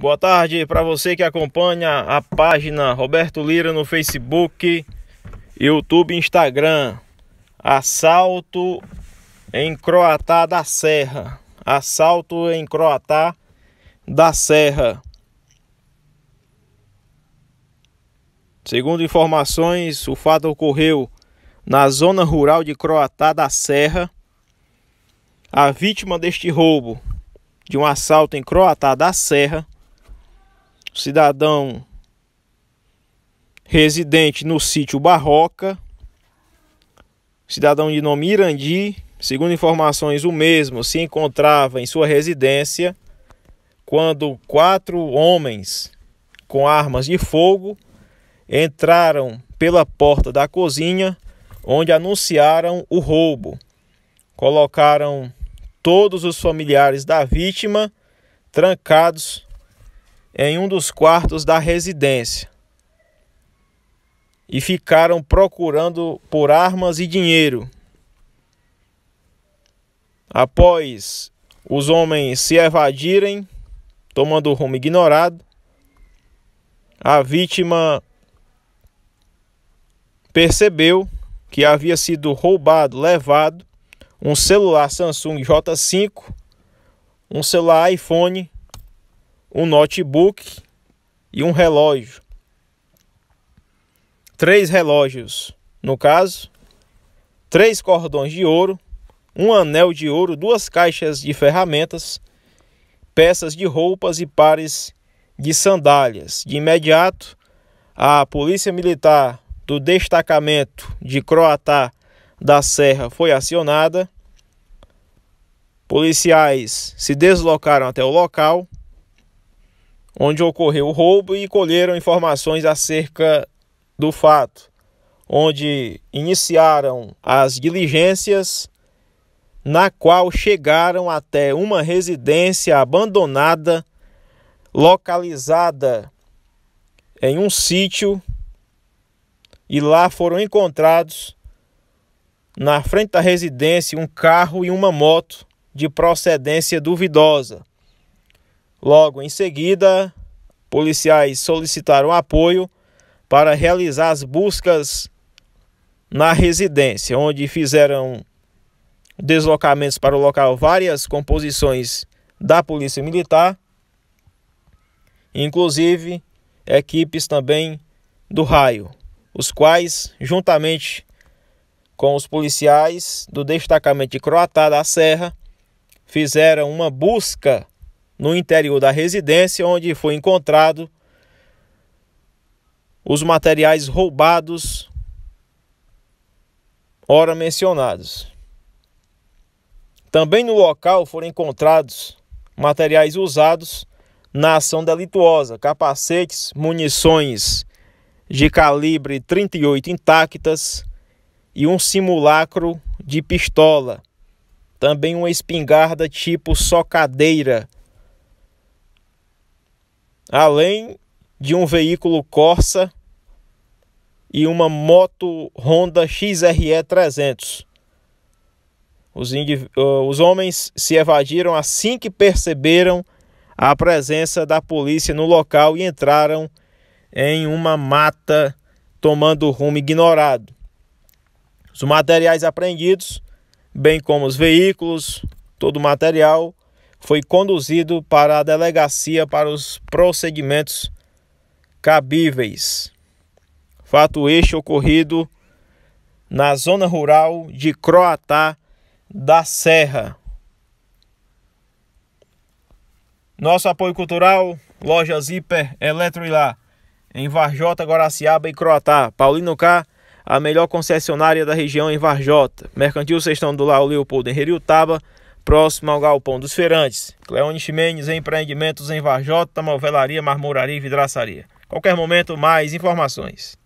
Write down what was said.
Boa tarde para você que acompanha a página Roberto Lira no Facebook, YouTube, Instagram. Assalto em Croatá da Serra. Assalto em Croatá da Serra. Segundo informações, o fato ocorreu na zona rural de Croatá da Serra. A vítima deste roubo de um assalto em Croatá da Serra cidadão residente no sítio Barroca, cidadão de nome Irandi, segundo informações, o mesmo se encontrava em sua residência quando quatro homens com armas de fogo entraram pela porta da cozinha, onde anunciaram o roubo. Colocaram todos os familiares da vítima trancados em um dos quartos da residência e ficaram procurando por armas e dinheiro. Após os homens se evadirem, tomando o rumo ignorado, a vítima percebeu que havia sido roubado, levado um celular Samsung J5, um celular iPhone um notebook e um relógio. Três relógios, no caso, três cordões de ouro, um anel de ouro, duas caixas de ferramentas, peças de roupas e pares de sandálias. De imediato, a polícia militar do destacamento de Croatá da Serra foi acionada. Policiais se deslocaram até o local onde ocorreu o roubo e colheram informações acerca do fato, onde iniciaram as diligências, na qual chegaram até uma residência abandonada localizada em um sítio e lá foram encontrados na frente da residência um carro e uma moto de procedência duvidosa. Logo em seguida, policiais solicitaram apoio para realizar as buscas na residência, onde fizeram deslocamentos para o local várias composições da Polícia Militar, inclusive equipes também do raio, os quais, juntamente com os policiais do destacamento de Croatá da Serra, fizeram uma busca no interior da residência, onde foi encontrado os materiais roubados, ora mencionados. Também no local foram encontrados materiais usados na ação delituosa, capacetes, munições de calibre 38 intactas e um simulacro de pistola, também uma espingarda tipo socadeira além de um veículo Corsa e uma moto Honda XRE 300. Os, os homens se evadiram assim que perceberam a presença da polícia no local e entraram em uma mata tomando rumo ignorado. Os materiais apreendidos, bem como os veículos, todo o material, foi conduzido para a delegacia para os procedimentos cabíveis. Fato este ocorrido na zona rural de Croatá da Serra. Nosso apoio cultural, loja Ziper Eletroilá, em Varjota, Guaraciaba e Croatá. Paulino K, a melhor concessionária da região em Varjota. Mercantil Sextão do Lau Leopoldo em Heriutaba próximo ao Galpão dos Feirantes. Cleone Chimenez, empreendimentos em Varjota, Malvelaria, Marmoraria e Vidraçaria. Qualquer momento, mais informações.